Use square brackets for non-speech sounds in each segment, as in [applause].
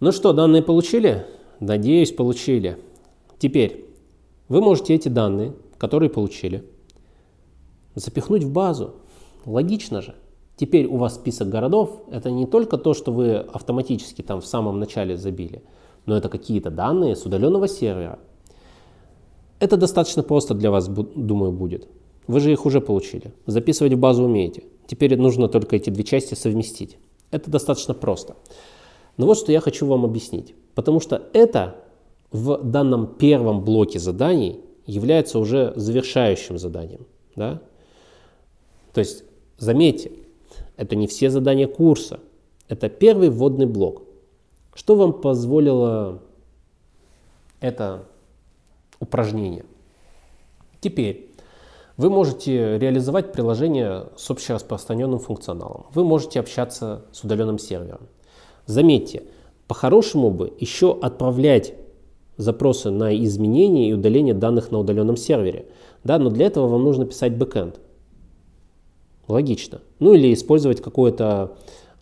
Ну что, данные получили? Надеюсь, получили. Теперь вы можете эти данные, которые получили, запихнуть в базу. Логично же. Теперь у вас список городов. Это не только то, что вы автоматически там в самом начале забили, но это какие-то данные с удаленного сервера. Это достаточно просто для вас, думаю, будет. Вы же их уже получили. Записывать в базу умеете. Теперь нужно только эти две части совместить. Это достаточно просто. Но вот что я хочу вам объяснить. Потому что это в данном первом блоке заданий является уже завершающим заданием. Да? То есть, заметьте, это не все задания курса. Это первый вводный блок. Что вам позволило это упражнение? Теперь вы можете реализовать приложение с общераспространенным функционалом. Вы можете общаться с удаленным сервером. Заметьте, по-хорошему бы еще отправлять запросы на изменение и удаление данных на удаленном сервере. Да, но для этого вам нужно писать бэкэнд. Логично. Ну или использовать какое-то,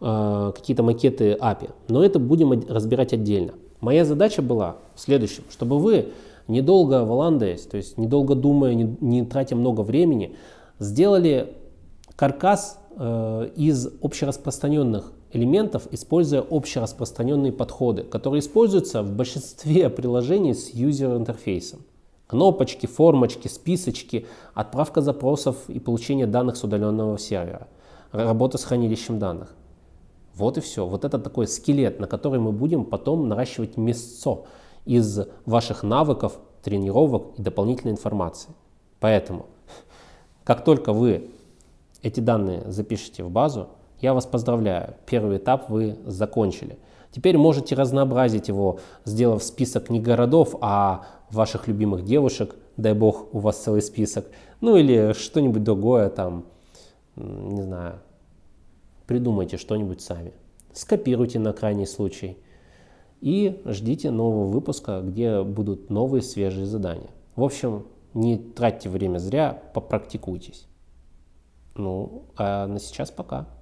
а, какие-то макеты API. Но это будем разбирать отдельно. Моя задача была в следующем, чтобы вы, недолго валандаясь, то есть недолго думая, не, не тратя много времени, сделали каркас э, из общераспространенных элементов, используя общераспространенные подходы, которые используются в большинстве [laughs] приложений с юзер-интерфейсом. Кнопочки, формочки, списочки, отправка запросов и получение данных с удаленного сервера, работа с хранилищем данных. Вот и все. Вот это такой скелет, на который мы будем потом наращивать мясцо из ваших навыков, тренировок и дополнительной информации. Поэтому, [laughs] как только вы эти данные запишите в базу, я вас поздравляю, первый этап вы закончили. Теперь можете разнообразить его, сделав список не городов, а ваших любимых девушек, дай бог у вас целый список, ну или что-нибудь другое там, не знаю, придумайте что-нибудь сами. Скопируйте на крайний случай и ждите нового выпуска, где будут новые свежие задания. В общем, не тратьте время зря, попрактикуйтесь. Ну, а на сейчас пока.